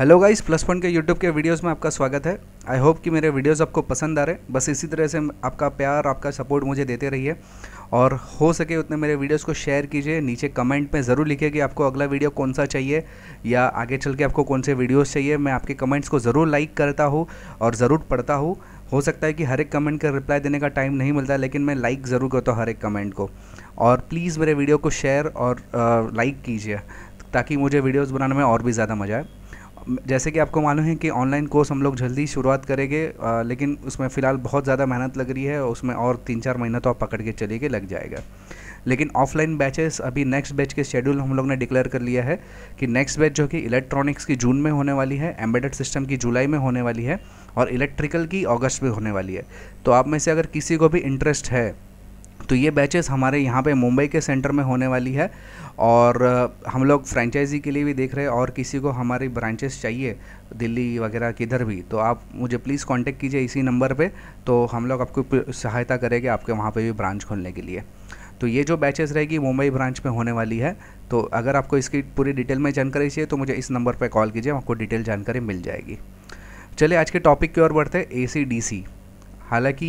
Hello guys plus point के YouTube के videos में आपका स्वागत है आई होप कि मेरे वीडियोस आपको पसंद आ रहे हैं बस इसी तरह से आपका प्यार आपका सपोर्ट मुझे देते रहिए और हो सके उतने मेरे वीडियोस को शेयर कीजिए नीचे कमेंट में ज़रूर लिखिए कि आपको अगला वीडियो कौन सा चाहिए या आगे चल के आपको कौन से वीडियोज़ चाहिए मैं आपके कमेंट्स को ज़रूर लाइक करता हूँ और ज़रूर पढ़ता हूँ हो सकता है कि हर एक कमेंट का रिप्लाई देने का टाइम नहीं मिलता लेकिन मैं लाइक ज़रूर करता हूँ हर एक कमेंट को और प्लीज़ मेरे वीडियो को शेयर और लाइक कीजिए ताकि मुझे वीडियोज़ बनाने में और भी ज़्यादा मज़ा आए जैसे कि आपको मालूम है कि ऑनलाइन कोर्स हम लोग जल्दी शुरुआत करेंगे लेकिन उसमें फ़िलहाल बहुत ज़्यादा मेहनत लग रही है उसमें और तीन चार महीना तो आप पकड़ के चलिए लग जाएगा लेकिन ऑफलाइन बैचेस अभी नेक्स्ट बैच के शेड्यूल हम लोग ने डिक्लेयर कर लिया है कि नेक्स्ट बैच जो कि इलेक्ट्रॉनिक्स की जून में होने वाली है एम्बेडेड सिस्टम की जुलाई में होने वाली है और इलेक्ट्रिकल की अगस्त में होने वाली है तो आप में से अगर किसी को भी इंटरेस्ट है तो ये बैचेस हमारे यहाँ पे मुंबई के सेंटर में होने वाली है और हम लोग फ्रेंचाइजी के लिए भी देख रहे हैं और किसी को हमारी ब्रांचेस चाहिए दिल्ली वगैरह किधर भी तो आप मुझे प्लीज़ कांटेक्ट कीजिए इसी नंबर पे तो हम लोग आपको सहायता करेंगे आपके वहाँ पे भी ब्रांच खोलने के लिए तो ये जो बैचेस रहेगी मुंबई ब्रांच में होने वाली है तो अगर आपको इसकी पूरी डिटेल में जानकारी चाहिए तो मुझे इस नंबर पर कॉल कीजिए आपको डिटेल जानकारी मिल जाएगी चलिए आज के टॉपिक की ओर बढ़ते ए सी डी सी हालांकि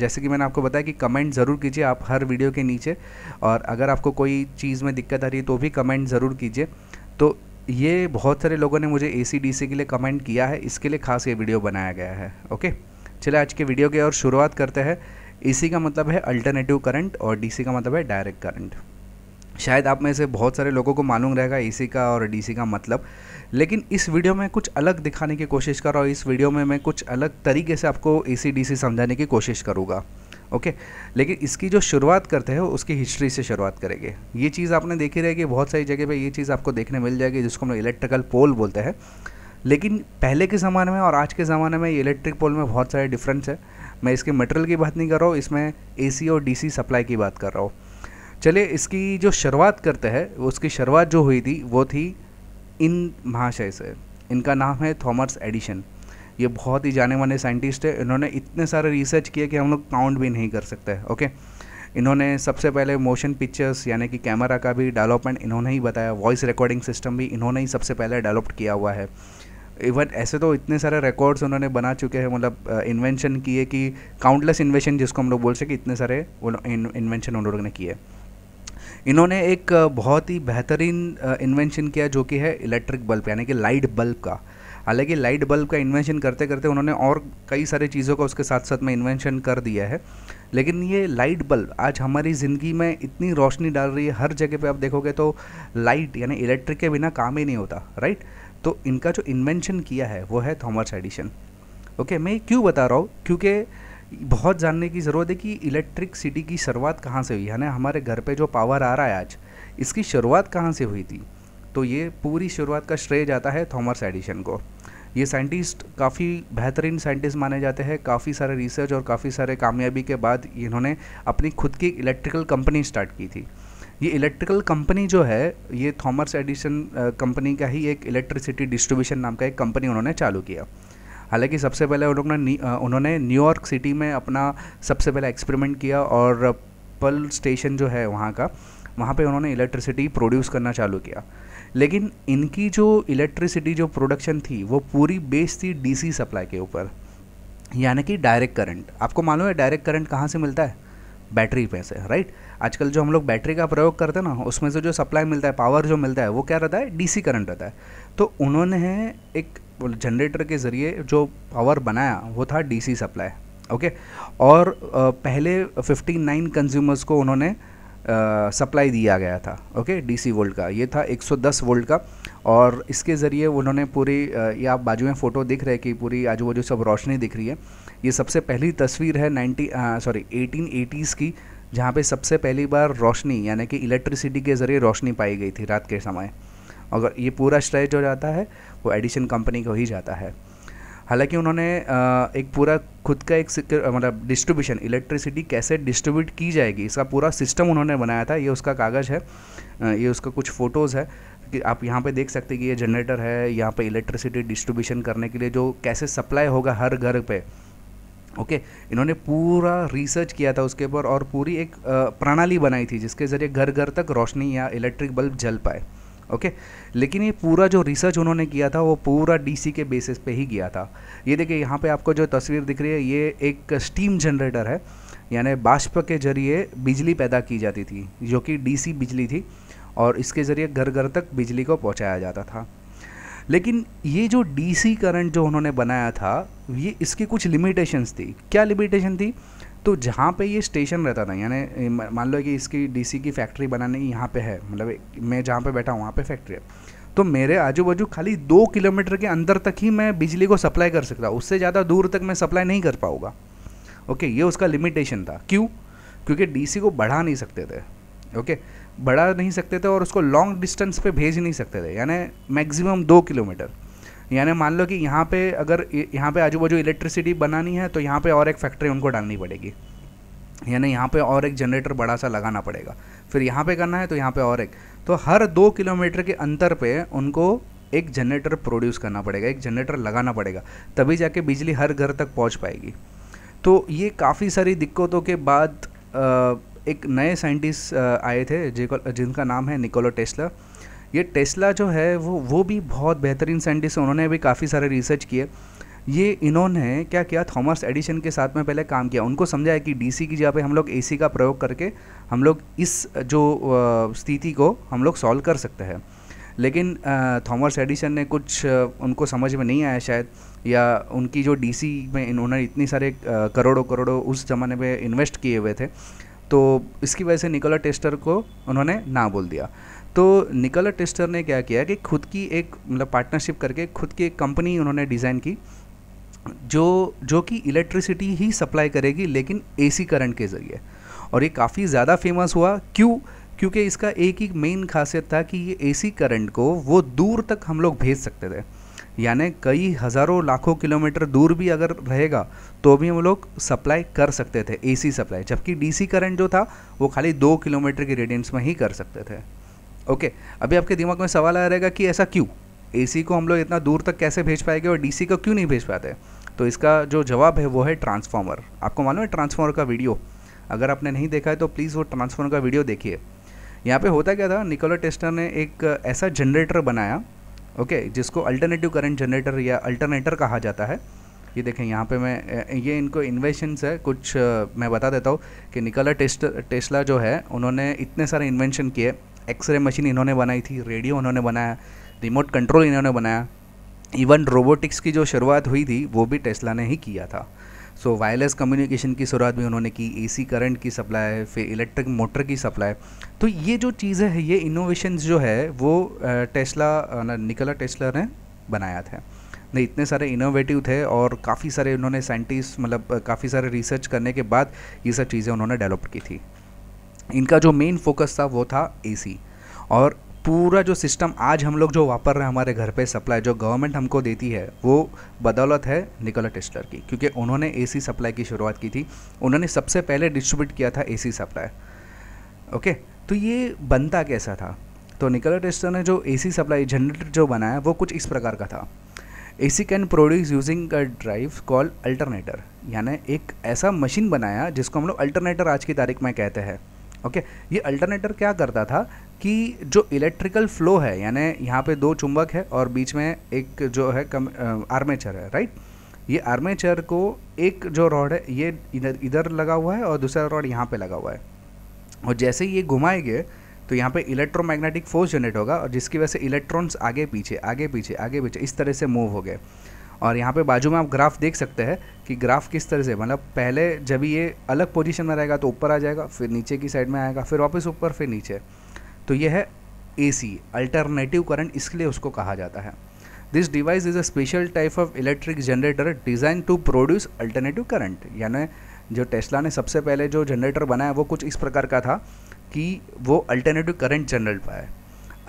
जैसे कि मैंने आपको बताया कि कमेंट ज़रूर कीजिए आप हर वीडियो के नीचे और अगर आपको कोई चीज़ में दिक्कत आ रही है तो भी कमेंट ज़रूर कीजिए तो ये बहुत सारे लोगों ने मुझे ए सी डी सी के लिए कमेंट किया है इसके लिए खास ये वीडियो बनाया गया है ओके चले आज के वीडियो की और शुरुआत करते हैं ए e सी का मतलब है अल्टरनेटिव करंट और डी सी का मतलब है डायरेक्ट करंट शायद आप में से बहुत सारे लोगों को मालूम रहेगा ए का और डी का मतलब लेकिन इस वीडियो में कुछ अलग दिखाने की कोशिश कर रहा हूँ इस वीडियो में मैं कुछ अलग तरीके से आपको ए सी समझाने की कोशिश करूँगा ओके लेकिन इसकी जो शुरुआत करते हैं उसकी हिस्ट्री से शुरुआत करेंगे ये चीज़ आपने देखी रहेगी बहुत सारी जगह पे ये चीज़ आपको देखने मिल जाएगी जिसको हम लोग इलेक्ट्रिकल पोल बोलते हैं लेकिन पहले के ज़माने में और आज के ज़माने में इलेक्ट्रिक पोल में बहुत सारे डिफरेंस है मैं इसके मटेरियल की बात नहीं कर रहा हूँ इसमें ए और डी सप्लाई की बात कर रहा हूँ चले इसकी जो शुरुआत करते हैं उसकी शुरुआत जो हुई थी वो थी इन महाशय से इनका नाम है थॉमस एडिशन ये बहुत ही जाने माने साइंटिस्ट है इन्होंने इतने सारे रिसर्च किए कि हम लोग काउंट भी नहीं कर सकते ओके इन्होंने सबसे पहले मोशन पिक्चर्स यानी कि कैमरा का भी डेवलपमेंट इन्होंने ही बताया वॉइस रिकॉर्डिंग सिस्टम भी इन्होंने ही सबसे पहले डेवलप किया हुआ है इवन ऐसे तो इतने सारे रिकॉर्ड्स उन्होंने बना चुके हैं मतलब इन्वेंशन किए कि काउंटलेस इन्वेंशन जिसको हम लोग बोल सके इतने सारे इन्वेंशन उन लोगों ने किए इन्होंने एक बहुत ही बेहतरीन इन्वेंशन किया जो कि है इलेक्ट्रिक बल्ब यानी कि लाइट बल्ब का हालांकि लाइट बल्ब का इन्वेंशन करते करते उन्होंने और कई सारी चीज़ों का उसके साथ साथ में इन्वेंशन कर दिया है लेकिन ये लाइट बल्ब आज हमारी ज़िंदगी में इतनी रोशनी डाल रही है हर जगह पे आप देखोगे तो लाइट यानी इलेक्ट्रिक के बिना काम ही नहीं होता राइट तो इनका जो इन्वेंशन किया है वो है थॉमस एडिशन ओके मैं क्यों बता रहा हूँ क्योंकि बहुत जानने की ज़रूरत है कि इलेक्ट्रिकसिटी की शुरुआत कहाँ से हुई यानी हमारे घर पे जो पावर आ रहा है आज इसकी शुरुआत कहाँ से हुई थी तो ये पूरी शुरुआत का श्रेय जाता है थॉमस एडिशन को ये साइंटिस्ट काफ़ी बेहतरीन साइंटिस्ट माने जाते हैं काफ़ी सारे रिसर्च और काफ़ी सारे कामयाबी के बाद इन्होंने अपनी खुद की इलेक्ट्रिकल कंपनी स्टार्ट की थी ये इलेक्ट्रिकल कंपनी जो है ये थॉमस एडिशन कंपनी का ही एक इलेक्ट्रिसिटी डिस्ट्रीब्यूशन नाम का एक कंपनी उन्होंने चालू किया हालांकि सबसे पहले उन्होंने उन्होंने न्यूयॉर्क सिटी में अपना सबसे पहला एक्सपेरिमेंट किया और पल स्टेशन जो है वहाँ का वहाँ पे उन्होंने इलेक्ट्रिसिटी प्रोड्यूस करना चालू किया लेकिन इनकी जो इलेक्ट्रिसिटी जो प्रोडक्शन थी वो पूरी बेस थी डीसी सप्लाई के ऊपर यानी कि डायरेक्ट करंट आपको मालूम है डायरेक्ट करंट कहाँ से मिलता है बैटरी में से राइट आजकल जो हम लोग बैटरी का प्रयोग करते हैं ना उसमें से जो सप्लाई मिलता है पावर जो मिलता है वो क्या रहता है डीसी करंट रहता है तो उन्होंने एक जनरेटर के ज़रिए जो पावर बनाया वो था डीसी सप्लाई ओके और पहले 59 कंज्यूमर्स को उन्होंने सप्लाई दिया गया था ओके डीसी वोल्ट का ये था 110 वोल्ट का और इसके ज़रिए उन्होंने पूरी ये आप बाजू में फ़ोटो दिख रहे हैं कि पूरी आजू बाजू सब रोशनी दिख रही है ये सबसे पहली तस्वीर है नाइनटी सॉरी एटीन एटीज़ की जहाँ पे सबसे पहली बार रोशनी यानी कि इलेक्ट्रिसिटी के ज़रिए रोशनी पाई गई थी रात के समय अगर ये पूरा स्ट्रेच हो जाता है वो एडिशन कंपनी को ही जाता है हालांकि उन्होंने एक पूरा खुद का एक मतलब डिस्ट्रीब्यूशन इलेक्ट्रिसिटी कैसे डिस्ट्रीब्यूट की जाएगी इसका पूरा सिस्टम उन्होंने बनाया था ये उसका कागज़ है ये उसका कुछ फ़ोटोज़ है कि आप यहाँ पे देख सकते हैं कि ये जनरेटर है यहाँ पे इलेक्ट्रिसिटी डिस्ट्रीब्यूशन करने के लिए जो कैसे सप्लाई होगा हर घर पे ओके okay, इन्होंने पूरा रिसर्च किया था उसके ऊपर और पूरी एक प्रणाली बनाई थी जिसके ज़रिए घर घर तक रोशनी या इलेक्ट्रिक बल्ब जल पाए ओके लेकिन ये पूरा जो रिसर्च उन्होंने किया था वो पूरा डीसी के बेसिस पे ही किया था ये देखिए यहाँ पे आपको जो तस्वीर दिख रही है ये एक स्टीम जनरेटर है यानी बाष्प के जरिए बिजली पैदा की जाती थी जो कि डीसी बिजली थी और इसके ज़रिए घर घर तक बिजली को पहुँचाया जाता था लेकिन ये जो डीसी करंट जो उन्होंने बनाया था ये इसकी कुछ लिमिटेशंस थी क्या लिमिटेशन थी तो जहाँ पे ये स्टेशन रहता था यानी मान लो कि इसकी डीसी की फैक्ट्री बनाने की यहाँ पे है मतलब मैं जहाँ पे बैठा हूँ वहाँ पे फैक्ट्री है तो मेरे आजू बाजू खाली दो किलोमीटर के अंदर तक ही मैं बिजली को सप्लाई कर सकता उससे ज़्यादा दूर तक मैं सप्लाई नहीं कर पाऊँगा ओके ये उसका लिमिटेशन था क्यों क्योंकि डीसी को बढ़ा नहीं सकते थे ओके बढ़ा नहीं सकते थे और उसको लॉन्ग डिस्टेंस पे भेज नहीं सकते थे यानी मैक्सिमम दो किलोमीटर यानी मान लो कि यहाँ पे अगर यहाँ पे आजू बाजू इलेक्ट्रिसिटी बनानी है तो यहाँ पे और एक फैक्ट्री उनको डालनी पड़ेगी यानी यहाँ पे और एक जनरेटर बड़ा सा लगाना पड़ेगा फिर यहाँ पे करना है तो यहाँ पे और एक तो हर दो किलोमीटर के अंतर पे उनको एक जनरेटर प्रोड्यूस करना पड़ेगा एक जनरेटर लगाना पड़ेगा तभी जाके बिजली हर घर तक पहुँच पाएगी तो ये काफ़ी सारी दिक्कतों के बाद एक नए साइंटिस्ट आए थे जिनका नाम है निकोलो टेस्ला ये टेस्ला जो है वो वो भी बहुत बेहतरीन साइंटिस्ट है उन्होंने भी काफ़ी सारे रिसर्च किए ये इन्होंने क्या किया थॉमस एडिशन के साथ में पहले काम किया उनको समझाया कि डीसी की जगह पे हम लोग एसी का प्रयोग करके हम लोग इस जो स्थिति को हम लोग सॉल्व कर सकते हैं लेकिन थॉमस एडिशन ने कुछ उनको समझ में नहीं आया शायद या उनकी जो डीसी में इन्होंने इतनी सारे करोड़ों करोड़ों उस ज़माने में इन्वेस्ट किए हुए थे तो इसकी वजह से निकोला टेस्टर को उन्होंने ना बोल दिया तो निकोला टेस्टर ने क्या किया कि खुद की एक मतलब पार्टनरशिप करके खुद की एक कंपनी उन्होंने डिज़ाइन की जो जो कि इलेक्ट्रिसिटी ही सप्लाई करेगी लेकिन एसी करंट के ज़रिए और ये काफ़ी ज़्यादा फेमस हुआ क्यों क्योंकि इसका एक ही मेन खासियत था कि ये एसी करंट को वो दूर तक हम लोग भेज सकते थे यानी कई हज़ारों लाखों किलोमीटर दूर भी अगर रहेगा तो भी हम लोग सप्लाई कर सकते थे एसी सप्लाई जबकि डीसी करंट जो था वो खाली दो किलोमीटर की रेडियंस में ही कर सकते थे ओके अभी आपके दिमाग में सवाल आ रहेगा कि ऐसा क्यों ए को हम लोग इतना दूर तक कैसे भेज पाएंगे और डी को क्यों नहीं भेज पाते तो इसका जो जवाब है वो है ट्रांसफार्मर आपको मालूम है ट्रांसफार्मर का वीडियो अगर आपने नहीं देखा है तो प्लीज़ वो ट्रांसफार्मर का वीडियो देखिए यहाँ पे होता क्या था निकोला टेस्टर ने एक ऐसा जनरेटर बनाया ओके जिसको अल्टरनेटिव करंट जनरेटर या अल्टरनेटर कहा जाता है ये देखें यहाँ पे मैं ये इनको इन्वेशंस है कुछ मैं बता देता हूँ कि निकोला टेस्ट टेस्ला जो है उन्होंने इतने सारे इन्वेंशन किए एक्सरे मशीन इन्होंने बनाई थी रेडियो उन्होंने बनाया रिमोट कंट्रोल इन्होंने बनाया इवन रोबोटिक्स की जो शुरुआत हुई थी वो भी टेस्ला ने ही किया था सो वायरलेस कम्युनिकेशन की शुरुआत भी उन्होंने की सी करंट की सप्लाई फिर इलेक्ट्रिक मोटर की सप्लाई तो ये जो चीज़ें हैं ये इनोवेशन जो है वो टेस्ला निकला टेस्ला ने बनाया था नहीं इतने सारे इनोवेटिव थे और काफ़ी सारे उन्होंने साइंटिस्ट मतलब काफ़ी सारे रिसर्च करने के बाद ये सब चीज़ें उन्होंने डेवलप की थी इनका जो मेन फोकस था वो था एसी और पूरा जो सिस्टम आज हम लोग जो वापर रहे हैं हमारे घर पे सप्लाई जो गवर्नमेंट हमको देती है वो बदौलत है निकोला टेस्टर की क्योंकि उन्होंने एसी सप्लाई की शुरुआत की थी उन्होंने सबसे पहले डिस्ट्रीब्यूट किया था एसी सप्लाई ओके तो ये बनता कैसा था तो निकोला टेस्टर ने जो एसी सप्लाई जनरेटर जो बनाया वो कुछ इस प्रकार का था AC can produce using a drive call alternator यानी एक ऐसा मशीन बनाया जिसको हम लोग अल्टरनेटर आज की तारीख में कहते हैं ओके ये अल्टरनेटर क्या करता था कि जो इलेक्ट्रिकल फ्लो है यानी यहाँ पे दो चुंबक है और बीच में एक जो है कम आर्मेचर है राइट ये आर्मेचर को एक जो रॉड है ये इधर इधर लगा हुआ है और दूसरा रॉड यहाँ पे लगा हुआ है और जैसे ही ये घुमाएंगे तो यहाँ पे इलेक्ट्रोमैग्नेटिक फोर्स जनरेट होगा और जिसकी वजह से इलेक्ट्रॉन्स आगे पीछे आगे पीछे आगे पीछे इस तरह से मूव हो गए और यहाँ पे बाजू में आप ग्राफ देख सकते हैं कि ग्राफ किस तरह से मतलब पहले जब ये अलग पोजीशन में रहेगा तो ऊपर आ जाएगा फिर नीचे की साइड में आएगा फिर वापस ऊपर फिर नीचे तो ये है ए सी अल्टरनेटिव करंट इसलिए उसको कहा जाता है this device is a special type of electric generator designed to produce alternative current यानी जो टेस्ला ने सबसे पहले जो जनरेटर बनाया वो कुछ इस प्रकार का था कि वो अल्टरनेटिव करंट जनरेट पाए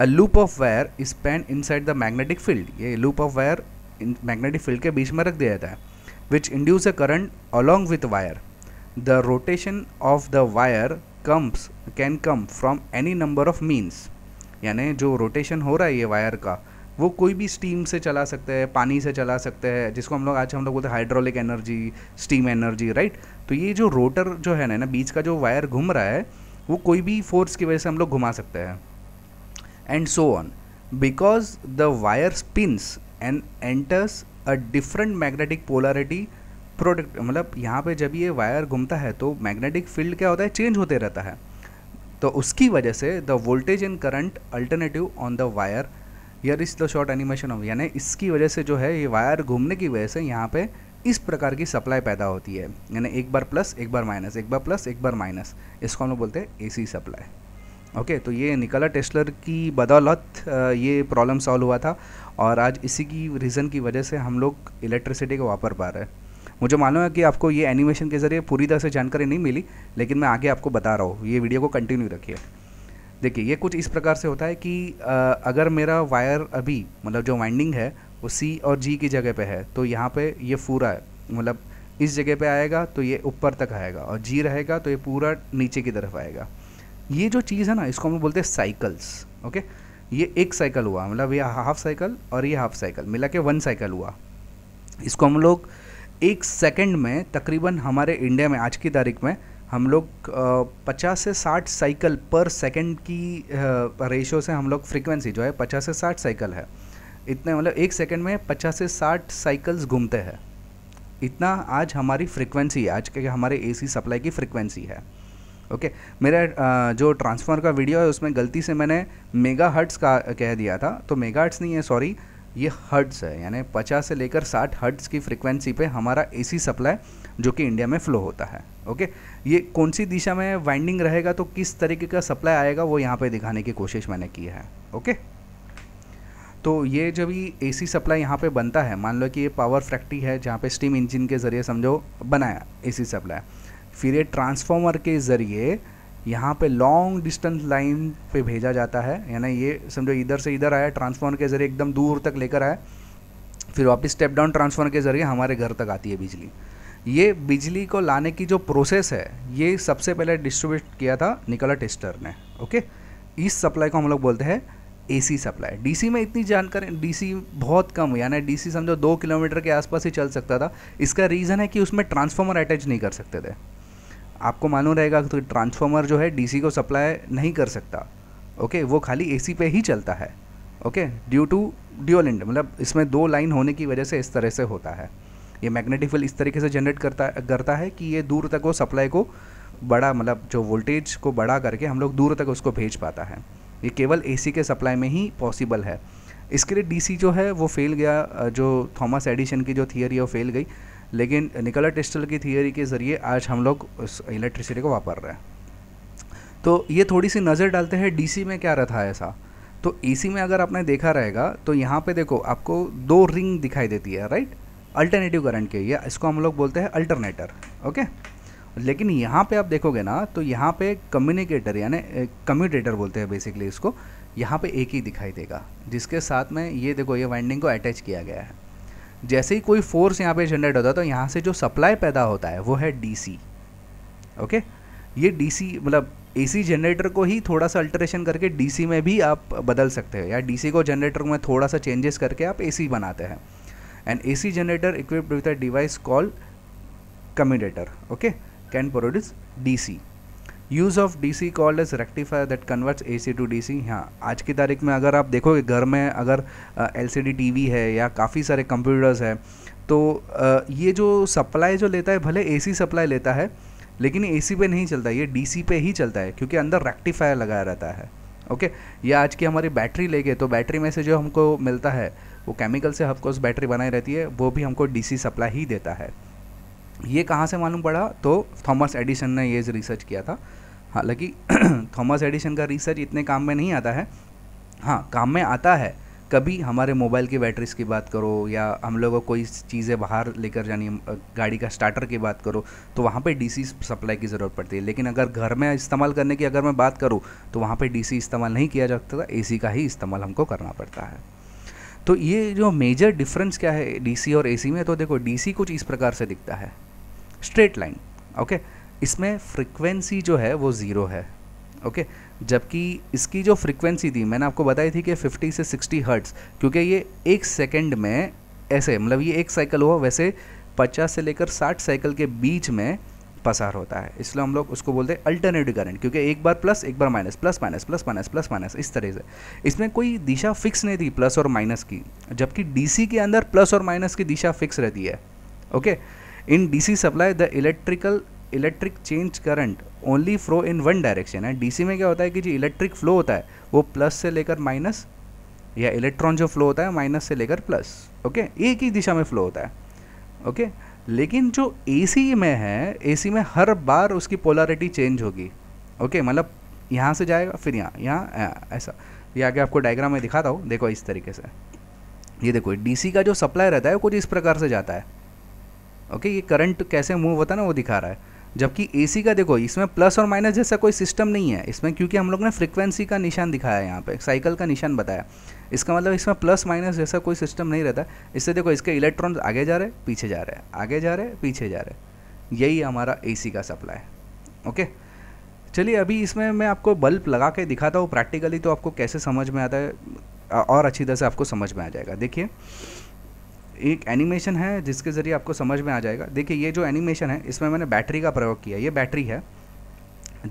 a loop of wire is pan inside the magnetic field ये loop of wire magnetic field के बीच में रख दिया जाता है which induce a current along with wire the rotation of the wire comes can come from any number of means यानी जो रोटेशन हो रहा है ये वायर का वो कोई भी स्टीम से चला सकते हैं पानी से चला सकते हैं जिसको हम लोग आज हम लोग बोलते हैं hydraulic energy steam energy right तो ये जो रोटर जो है ना ना बीच का जो वायर घूम रहा है वो कोई भी फोर्स की वजह से हम लोग घुमा सकते हैं and so on because the wire spins and enters a different magnetic polarity product मतलब यहाँ पे जब ये वायर घूमता है तो मैग्नेटिक फील्ड क्या होता है चेंज होते रहता है तो उसकी वजह से the voltage and current alternative on the wire here is the short animation of यानी इसकी वजह से जो है ये वायर घूमने की वजह से यहाँ पे इस प्रकार की सप्लाई पैदा होती है यानी एक बार प्लस एक बार माइनस एक बार प्लस एक बार माइनस इसको हम लोग बोलते हैं एसी सप्लाई ओके तो ये निकला टेस्लर की बदौलत ये प्रॉब्लम सॉल्व हुआ था और आज इसी की रीज़न की वजह से हम लोग इलेक्ट्रिसिटी को वापर पा रहे हैं मुझे मालूम है कि आपको ये एनिमेशन के ज़रिए पूरी तरह से जानकारी नहीं मिली लेकिन मैं आगे आपको बता रहा हूँ ये वीडियो को कंटिन्यू रखिए देखिए ये कुछ इस प्रकार से होता है कि आ, अगर मेरा वायर अभी मतलब जो वाइंडिंग है वो सी और जी की जगह पे है तो यहाँ पे ये पूरा है मतलब इस जगह पे आएगा तो ये ऊपर तक आएगा और जी रहेगा तो ये पूरा नीचे की तरफ आएगा ये जो चीज़ है ना इसको हम बोलते हैं साइकिल्स ओके ये एक साइकिल हुआ मतलब ये हाफ साइकिल और ये हाफ साइकिल मिला के वन साइकिल हुआ इसको हम लोग एक सेकंड में तकरीबन हमारे इंडिया में आज की तारीख में हम लोग पचास से साठ साइकिल पर सेकंड की रेशो से हम लोग फ्रीक्वेंसी जो है पचास से साठ साइकिल है इतने मतलब एक सेकंड में पचास से साठ साइकिल्स घूमते हैं इतना आज हमारी फ्रीक्वेंसी है आज के हमारे एसी सप्लाई की फ्रीक्वेंसी है ओके मेरा जो ट्रांसफर का वीडियो है उसमें गलती से मैंने मेगा हर्ट्स का कह दिया था तो मेगा हर्ट्स नहीं है सॉरी ये हर्ट्स है यानी पचास से लेकर साठ हर्ट्स की फ्रिक्वेंसी पे हमारा एसी सप्लाई जो कि इंडिया में फ़्लो होता है ओके ये कौन सी दिशा में वाइंडिंग रहेगा तो किस तरीके का सप्लाई आएगा वो यहाँ पर दिखाने की कोशिश मैंने की है ओके तो ये जब ये ए सप्लाई यहाँ पे बनता है मान लो कि ये पावर फैक्ट्री है जहाँ पे स्टीम इंजन के ज़रिए समझो बनाया ए सप्लाई फिर ये ट्रांसफार्मर के ज़रिए यहाँ पे लॉन्ग डिस्टेंस लाइन पे भेजा जाता है यानी ये समझो इधर से इधर आया ट्रांसफार्मर के ज़रिए एकदम दूर तक लेकर आया फिर वापस स्टेप डाउन ट्रांसफार्मर के ज़रिए हमारे घर तक आती है बिजली ये बिजली को लाने की जो प्रोसेस है ये सबसे पहले डिस्ट्रीब्यूट किया था निकोला टेस्टर ने ओके इस सप्लाई को हम लोग बोलते हैं एसी सप्लाई डीसी में इतनी जानकारी डीसी बहुत कम यानी डीसी समझो दो किलोमीटर के आसपास ही चल सकता था इसका रीज़न है कि उसमें ट्रांसफार्मर अटैच नहीं कर सकते थे आपको मालूम रहेगा कि तो ट्रांसफार्मर जो है डीसी को सप्लाई नहीं कर सकता ओके वो खाली एसी पे ही चलता है okay due to dual end मतलब इसमें दो लाइन होने की वजह से इस तरह से होता है ये मैग्नेटिक फील्ड इस तरीके से जनरेट करता करता है कि ये दूर तक वो सप्लाई को बड़ा मतलब जो वोल्टेज को बड़ा करके हम लोग दूर तक उसको भेज पाता है ये केवल एसी के सप्लाई में ही पॉसिबल है इसके लिए डीसी जो है वो फेल गया जो थॉमस एडिशन की जो थियरी है वो फेल गई लेकिन निकोला टेस्टल की थियोरी के ज़रिए आज हम लोग उस इलेक्ट्रिसिटी को वापर रहे हैं तो ये थोड़ी सी नज़र डालते हैं डीसी में क्या रहता है ऐसा तो एसी में अगर आपने देखा रहेगा तो यहाँ पे देखो आपको दो रिंग दिखाई देती है राइट अल्टरनेटिव करंट के ये इसको हम लोग बोलते हैं अल्टरनेटर ओके लेकिन यहाँ पे आप देखोगे ना तो यहाँ पे कम्युनिकेटर यानी कम्यूटेटर बोलते हैं बेसिकली इसको यहाँ पे एक ही दिखाई देगा जिसके साथ में ये देखो ये वाइंडिंग को अटैच किया गया है जैसे ही कोई फोर्स यहाँ पे जनरेट होता है तो यहाँ से जो सप्लाई पैदा होता है वो है डीसी ओके ये डीसी मतलब एसी जनरेटर को ही थोड़ा सा अल्टरेशन करके डीसी में भी आप बदल सकते हो या डीसी को जनरेटर में थोड़ा सा चेंजेस करके आप एसी बनाते हैं and AC generator equipped with a device call commutator okay can produce DC use of D C called as rectifier that converts A C to D C हाँ आज की तारीख में अगर आप देखोगे घर में अगर L C D T V है या काफ़ी सारे कंप्यूटर्स है तो uh, ये जो सप्लाई जो लेता है भले ए सी सप्लाई लेता है लेकिन ए सी पे नहीं चलता ये डी सी पे ही चलता है क्योंकि अंदर रेक्टिफायर लगाया रहता है ओके या आज की हमारी बैटरी लेके तो बैटरी में से जो हमको मिलता है वो केमिकल से हमको बैटरी बनाई रहती है वो भी हमको डी सी सप्लाई ही देता है ये कहाँ से मालूम पड़ा तो थॉमस एडिसन ने ये रिसर्च किया था हालांकि थॉमस एडिसन का रिसर्च इतने काम में नहीं आता है हाँ काम में आता है कभी हमारे मोबाइल की बैटरीज की बात करो या हम लोगों को कोई चीज़ें बाहर लेकर जानी गाड़ी का स्टार्टर की बात करो तो वहाँ पे डीसी सप्लाई की ज़रूरत पड़ती है लेकिन अगर घर में इस्तेमाल करने की अगर मैं बात करूँ तो वहाँ पे डीसी इस्तेमाल नहीं किया जाता ए का ही इस्तेमाल हमको करना पड़ता है तो ये जो मेजर डिफरेंस क्या है डीसी और एसी में तो देखो डीसी कुछ इस प्रकार से दिखता है स्ट्रेट लाइन ओके इसमें फ्रिक्वेंसी जो है वो ज़ीरो है ओके जबकि इसकी जो फ्रिक्वेंसी थी मैंने आपको बताई थी कि 50 से 60 हर्ट्स क्योंकि ये एक सेकंड में ऐसे मतलब ये एक साइकिल हुआ वैसे 50 से लेकर 60 साइकिल के बीच में पसार होता है इसलिए हम लोग उसको बोलते हैं अल्टरनेटिव करंट क्योंकि एक बार प्लस एक बार minus plus minus plus minus plus minus इस तरह से इसमें कोई दिशा फिक्स नहीं थी प्लस और माइनस की जबकि डीसी के अंदर प्लस और माइनस की दिशा फिक्स रहती है okay okay? D C supply the electrical electric change current only flow in one direction है डीसी में क्या होता है कि जो इलेक्ट्रिक फ्लो होता है वो प्लस से लेकर माइनस या इलेक्ट्रॉन जो फ्लो होता है माइनस से लेकर प्लस ओके एक ही दिशा में फ्लो होता है ओके लेकिन जो एसी में है एसी में हर बार उसकी पोलैरिटी चेंज होगी ओके मतलब यहाँ से जाएगा फिर यहाँ यहाँ ऐसा ये आगे आपको डायग्राम में दिखाता हूँ देखो इस तरीके से ये देखो डीसी का जो सप्लाई रहता है वो कुछ इस प्रकार से जाता है ओके ये करंट कैसे मूव होता है ना वो दिखा रहा है जबकि एसी का देखो इसमें प्लस और माइनस जैसा कोई सिस्टम नहीं है इसमें क्योंकि हम लोग ने फ्रिक्वेंसी का निशान दिखाया है यहाँ पे साइकिल का निशान बताया इसका मतलब इसमें प्लस माइनस जैसा कोई सिस्टम नहीं रहता इससे देखो इसके इलेक्ट्रॉन्स आगे जा रहे पीछे जा रहे आगे जा रहे पीछे जा रहे यही हमारा ए का सप्लाई ओके चलिए अभी इसमें मैं आपको बल्ब लगा के दिखाता हूँ प्रैक्टिकली तो आपको कैसे समझ में आता है और अच्छी तरह से आपको समझ में आ जाएगा देखिए एक एनिमेशन है जिसके ज़रिए आपको समझ में आ जाएगा देखिए ये जो एनिमेशन है इसमें मैंने बैटरी का प्रयोग किया ये बैटरी है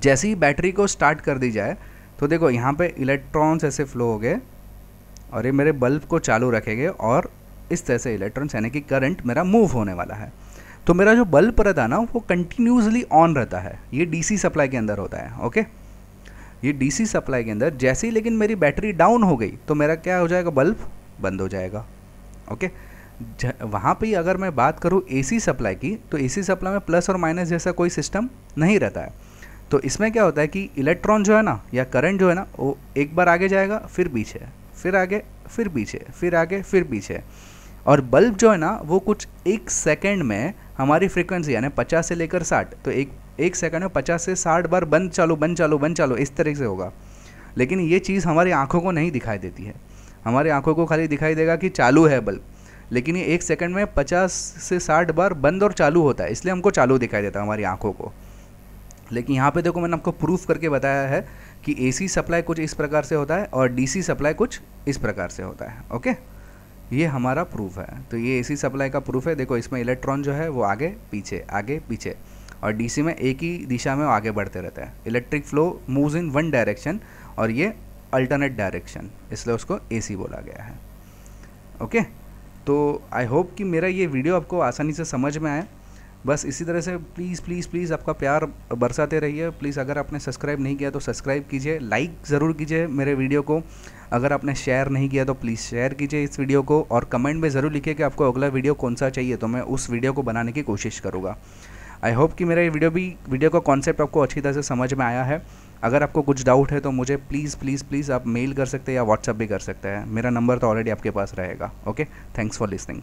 जैसे ही बैटरी को स्टार्ट कर दी जाए तो देखो यहाँ पे इलेक्ट्रॉन्स ऐसे फ्लो हो गए और ये मेरे बल्ब को चालू रखेंगे और इस तरह से इलेक्ट्रॉन्स यानी कि करंट मेरा मूव होने वाला है तो मेरा जो बल्ब रहता ना वो कंटिन्यूसली ऑन रहता है ये डीसी सप्लाई के अंदर होता है ओके ये डीसी सप्लाई के अंदर जैसे ही लेकिन मेरी बैटरी डाउन हो गई तो मेरा क्या हो जाएगा बल्ब बंद हो जाएगा ओके वहाँ पे अगर मैं बात करूँ एसी सप्लाई की तो एसी सप्लाई में प्लस और माइनस जैसा कोई सिस्टम नहीं रहता है तो इसमें क्या होता है कि इलेक्ट्रॉन जो है ना या करंट जो है ना वो एक बार आगे जाएगा फिर पीछे फिर आगे फिर पीछे फिर आगे फिर पीछे और बल्ब जो है ना वो कुछ एक सेकेंड में हमारी फ्रिक्वेंसी यानी पचास से लेकर साठ तो एक एक सेकेंड में पचास से साठ बार बंद चालू बंद चालू बंद चालू इस तरह से होगा लेकिन ये चीज़ हमारी आँखों को नहीं दिखाई देती है हमारी आँखों को खाली दिखाई देगा कि चालू है बल्ब लेकिन ये एक सेकंड में पचास से साठ बार बंद और चालू होता है इसलिए हमको चालू दिखाई देता है हमारी आँखों को लेकिन यहाँ पे देखो मैंने आपको प्रूफ करके बताया है कि ए सप्लाई कुछ इस प्रकार से होता है और डी सप्लाई कुछ इस प्रकार से होता है ओके ये हमारा प्रूफ है तो ये ए सप्लाई का प्रूफ है देखो इसमें इलेक्ट्रॉन जो है वो आगे पीछे आगे पीछे और डीसी में एक ही दिशा में आगे बढ़ते रहते हैं electric flow moves in one direction और ये अल्टरनेट डायरेक्शन इसलिए उसको एसी बोला गया है ओके तो आई होप कि मेरा ये वीडियो आपको आसानी से समझ में आए बस इसी तरह से प्लीज़ प्लीज़ प्लीज़ आपका प्यार बरसाते रहिए प्लीज़ अगर आपने सब्सक्राइब नहीं किया तो सब्सक्राइब कीजिए लाइक ज़रूर कीजिए मेरे वीडियो को अगर आपने शेयर नहीं किया तो प्लीज़ शेयर कीजिए इस वीडियो को और कमेंट में ज़रूर लिखिए कि आपको अगला वीडियो कौन सा चाहिए तो मैं उस वीडियो को बनाने की कोशिश करूँगा आई होप कि मेरा ये वीडियो भी वीडियो का कॉन्सेप्ट आपको अच्छी तरह से समझ में आया है अगर आपको कुछ डाउट है तो मुझे प्लीज़ प्लीज़ प्लीज़ आप मेल कर सकते हैं या व्हाट्सअप भी कर सकते हैं मेरा नंबर तो ऑलरेडी आपके पास रहेगा ओके थैंक्स फॉर लिसनिंग